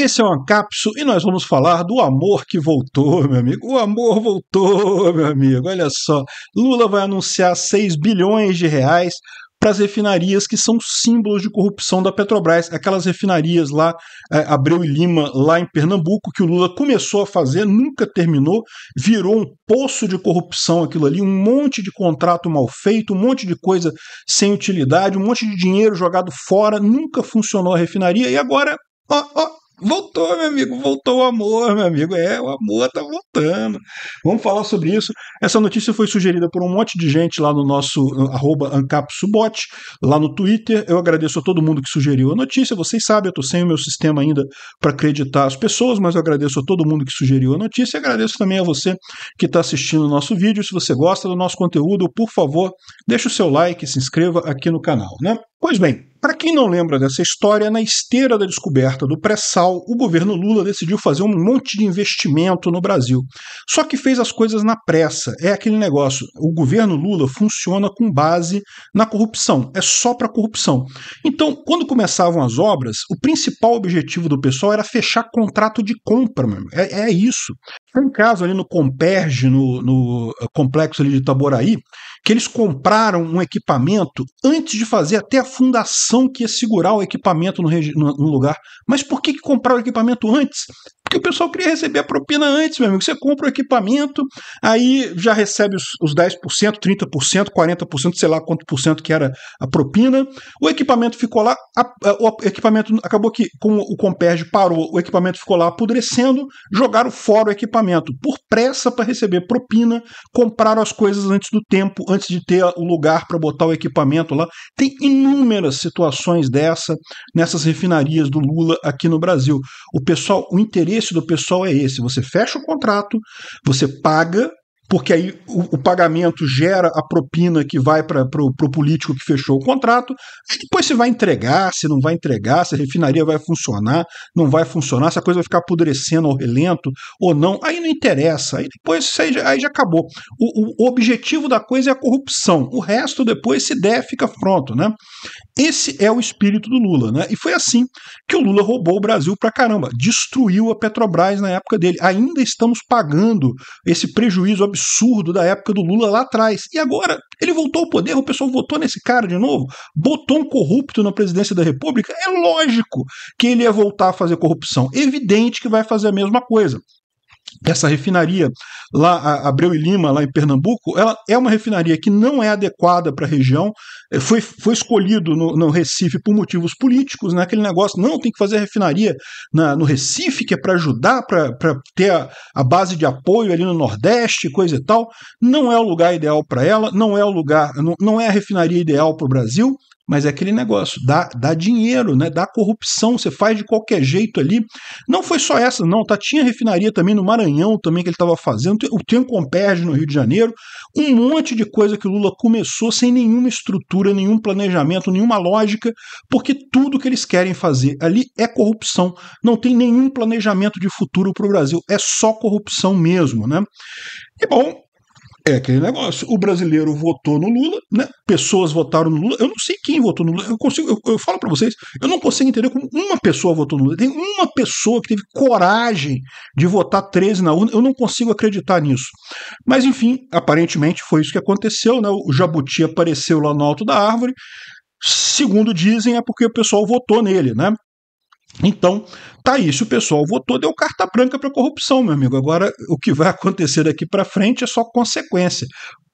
Esse é o Ancapsu e nós vamos falar do amor que voltou, meu amigo. O amor voltou, meu amigo. Olha só. Lula vai anunciar 6 bilhões de reais para as refinarias que são símbolos de corrupção da Petrobras. Aquelas refinarias lá, é, Abreu e Lima, lá em Pernambuco, que o Lula começou a fazer, nunca terminou, virou um poço de corrupção aquilo ali, um monte de contrato mal feito, um monte de coisa sem utilidade, um monte de dinheiro jogado fora, nunca funcionou a refinaria e agora, ó, ó, Voltou, meu amigo, voltou o amor, meu amigo. É, o amor tá voltando. Vamos falar sobre isso. Essa notícia foi sugerida por um monte de gente lá no nosso uh, arroba AncapSubot, lá no Twitter. Eu agradeço a todo mundo que sugeriu a notícia. Vocês sabem, eu tô sem o meu sistema ainda para acreditar as pessoas, mas eu agradeço a todo mundo que sugeriu a notícia. E agradeço também a você que está assistindo o nosso vídeo. Se você gosta do nosso conteúdo, por favor, deixa o seu like, se inscreva aqui no canal, né? Pois bem, para quem não lembra dessa história, na esteira da descoberta do pré-sal, o governo Lula decidiu fazer um monte de investimento no Brasil. Só que fez as coisas na pressa. É aquele negócio. O governo Lula funciona com base na corrupção. É só para corrupção. Então, quando começavam as obras, o principal objetivo do pessoal era fechar contrato de compra. Mano. É, é isso. Tem um caso ali no Comperge, no, no eh, complexo ali de Itaboraí, que eles compraram um equipamento antes de fazer até a fundação que ia segurar o equipamento no, no lugar. Mas por que, que compraram o equipamento antes? Porque o pessoal queria receber a propina antes, meu amigo. Você compra o equipamento, aí já recebe os, 10%, 30%, 40%, sei lá quanto por cento que era a propina. O equipamento ficou lá, a, a, o equipamento acabou que, com o Comperge parou, o equipamento ficou lá apodrecendo, jogaram fora o equipamento. Por pressa para receber propina, compraram as coisas antes do tempo, antes de ter o lugar para botar o equipamento lá. Tem inúmeras situações dessa nessas refinarias do Lula aqui no Brasil. O pessoal, o interesse interesse do pessoal é esse: você fecha o contrato, você paga porque aí o, o, pagamento gera a propina que vai para o político que fechou o contrato, depois se vai entregar, se não vai entregar, se a refinaria vai funcionar, não vai funcionar, se a coisa vai ficar apodrecendo ao relento ou não, aí não interessa, aí depois aí já, aí já acabou. O, o, objetivo da coisa é a corrupção, o resto depois se der, fica pronto, né? Esse é o espírito do Lula, né? E foi assim que o Lula roubou o Brasil pra caramba, destruiu a Petrobras na época dele. Ainda estamos pagando esse prejuízo absurdo da época do Lula lá atrás. E agora, ele voltou ao poder, o pessoal votou nesse cara de novo, botou um corrupto na presidência da República. É lógico que ele ia voltar a fazer corrupção. Evidente que vai fazer a mesma coisa essa refinaria lá, Abreu e Lima, lá em Pernambuco, ela é uma refinaria que não é adequada para a região, é, foi, foi escolhido no, no, Recife por motivos políticos, né? aquele negócio, não, tem que fazer refinaria na, no Recife, que é para ajudar, para ter a, a, base de apoio ali no Nordeste, coisa e tal, não é o lugar ideal para ela, não é o lugar, não, não é a refinaria ideal para o Brasil, mas é aquele negócio, dá, dá dinheiro, né? dá corrupção, você faz de qualquer jeito ali. Não foi só essa, não, tá? Tinha refinaria também no Maranhão, também que ele estava fazendo, o Tencomperge no Rio de Janeiro, um monte de coisa que o Lula começou sem nenhuma estrutura, nenhum planejamento, nenhuma lógica, porque tudo que eles querem fazer ali é corrupção. Não tem nenhum planejamento de futuro para o Brasil, é só corrupção mesmo, né? E bom, é aquele negócio. O brasileiro votou no Lula, né? Pessoas votaram no Lula. Eu não sei quem votou no Lula. Eu consigo, eu, eu falo para vocês, eu não consigo entender como uma pessoa votou no Lula. Tem uma pessoa que teve coragem de votar 13 na urna. Eu não consigo acreditar nisso. Mas enfim, aparentemente foi isso que aconteceu, né? O Jabuti apareceu lá no alto da árvore. Segundo dizem, é porque o pessoal votou nele, né? Então, tá isso, o pessoal votou, deu carta branca para corrupção, meu amigo. Agora, o que vai acontecer daqui para frente é só consequência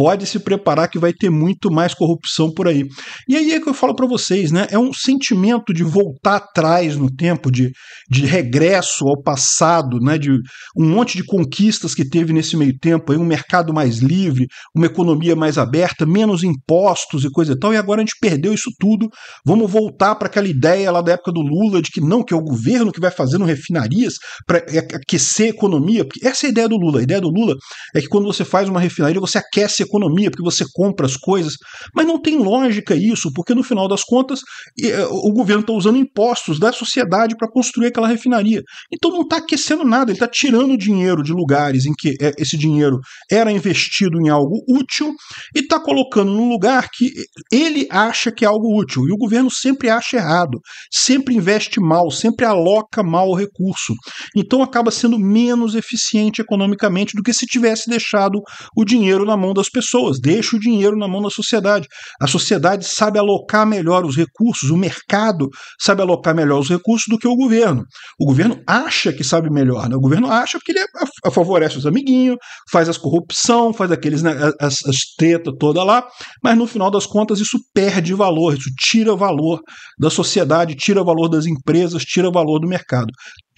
pode se preparar que vai ter muito mais corrupção por aí. E aí é que eu falo para vocês, né? É um sentimento de voltar atrás no tempo, de, de regresso ao passado, né? De um monte de conquistas que teve nesse meio tempo, aí um mercado mais livre, uma economia mais aberta, menos impostos e coisa e tal. E agora a gente perdeu isso tudo. Vamos voltar para aquela ideia lá da época do Lula de que não, que é o governo que vai fazendo refinarias para é, aquecer a economia. Porque essa é a ideia do Lula. A ideia do Lula é que quando você faz uma refinaria, você aquece a economia, porque você compra as coisas. Mas não tem lógica isso, porque no final das contas eh, o governo está usando impostos da sociedade para construir aquela refinaria. Então não está aquecendo nada, ele está tirando dinheiro de lugares em que eh, esse dinheiro era investido em algo útil e está colocando num lugar que eh, ele acha que é algo útil. E o governo sempre acha errado, sempre investe mal, sempre aloca mal o recurso. Então acaba sendo menos eficiente economicamente do que se tivesse deixado o dinheiro na mão das pessoas pessoas, deixa o dinheiro na mão da sociedade. A sociedade sabe alocar melhor os recursos, o mercado sabe alocar melhor os recursos do que o governo. O governo acha que sabe melhor, né? o governo acha porque ele favorece os amiguinhos, faz as corrupção, faz aqueles né, as, as treta toda lá, mas no final das contas isso perde valor, isso tira valor da sociedade, tira valor das empresas, tira valor do mercado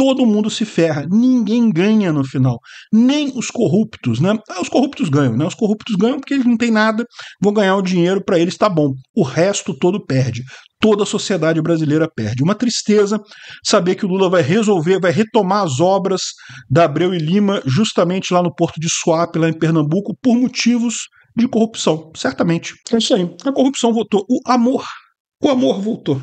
todo mundo se ferra, ninguém ganha no final, nem os corruptos, né? Ah, os corruptos ganham, né? Os corruptos ganham porque eles não têm nada, vão ganhar o dinheiro para eles, tá bom. O resto todo perde. Toda a sociedade brasileira perde. Uma tristeza saber que o Lula vai resolver, vai retomar as obras da Abreu e Lima justamente lá no Porto de Suape, lá em Pernambuco, por motivos de corrupção, certamente. É isso aí. A corrupção voltou, o amor, o amor voltou.